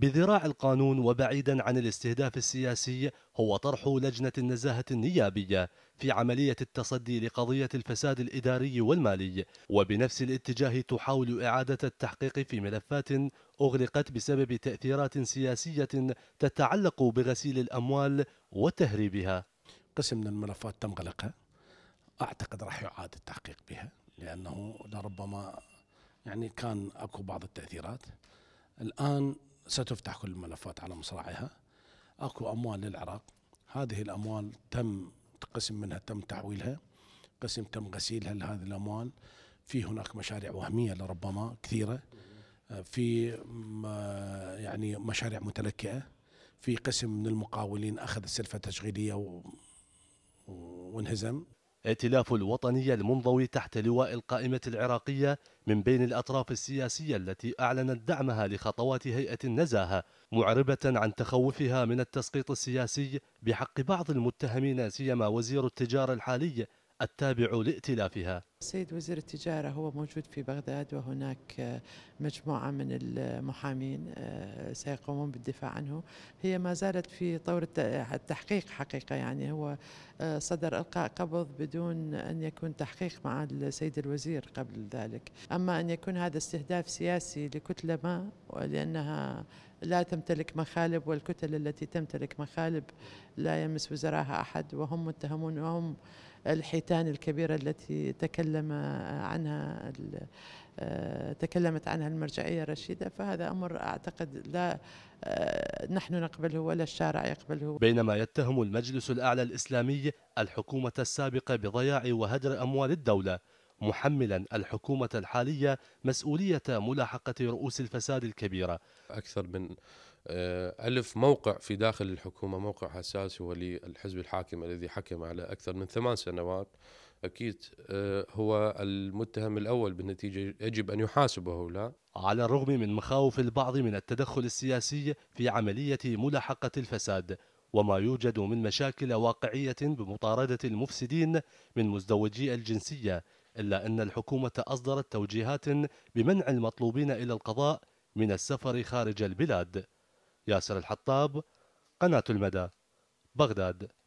بذراع القانون وبعيدا عن الاستهداف السياسي هو طرح لجنة النزاهة النيابية في عملية التصدي لقضية الفساد الإداري والمالي وبنفس الاتجاه تحاول إعادة التحقيق في ملفات أغلقت بسبب تأثيرات سياسية تتعلق بغسيل الأموال وتهريبها قسم من الملفات تم غلقها أعتقد راح يعاد التحقيق بها لأنه لربما يعني كان أكو بعض التأثيرات الآن ستفتح كل الملفات على مصراعيها اكو اموال للعراق هذه الاموال تم قسم منها تم تحويلها قسم تم غسيلها لهذه الاموال في هناك مشاريع وهميه لربما كثيره في يعني مشاريع متلكئه في قسم من المقاولين اخذ سلفه تشغيليه وانهزم ائتلاف الوطني المنضوي تحت لواء القائمة العراقية من بين الأطراف السياسية التي أعلنت دعمها لخطوات هيئة النزاهة معربة عن تخوفها من التسقيط السياسي بحق بعض المتهمين سيما وزير التجارة الحالي التابع لائتلافها السيد وزير التجارة هو موجود في بغداد وهناك آه، مجموعة من المحامين آه، سيقومون بالدفاع عنه هي ما زالت في طور التحقيق حقيقة يعني هو آه، صدر إلقاء قبض بدون أن يكون تحقيق مع السيد الوزير قبل ذلك أما أن يكون هذا استهداف سياسي لكتلة ما لأنها لا تمتلك مخالب والكتل التي تمتلك مخالب لا يمس وزراها أحد وهم متهمون وهم الحيتان الكبيرة التي تكلم تكلم عنها آه، تكلمت عنها المرجعية الرشيدة فهذا أمر أعتقد لا آه، نحن نقبله ولا الشارع يقبله بينما يتهم المجلس الأعلى الإسلامي الحكومة السابقة بضياع وهدر أموال الدولة محملا الحكومة الحالية مسؤولية ملاحقة رؤوس الفساد الكبيرة أكثر من آه، ألف موقع في داخل الحكومة موقع حساس هو للحزب الحاكم الذي حكم على أكثر من ثمان سنوات أكيد آه، هو المتهم الأول بالنتيجة يجب أن يحاسبه لا على الرغم من مخاوف البعض من التدخل السياسي في عملية ملاحقة الفساد وما يوجد من مشاكل واقعية بمطاردة المفسدين من مزدوجي الجنسية إلا أن الحكومة أصدرت توجيهات بمنع المطلوبين إلى القضاء من السفر خارج البلاد ياسر الحطاب قناة المدى بغداد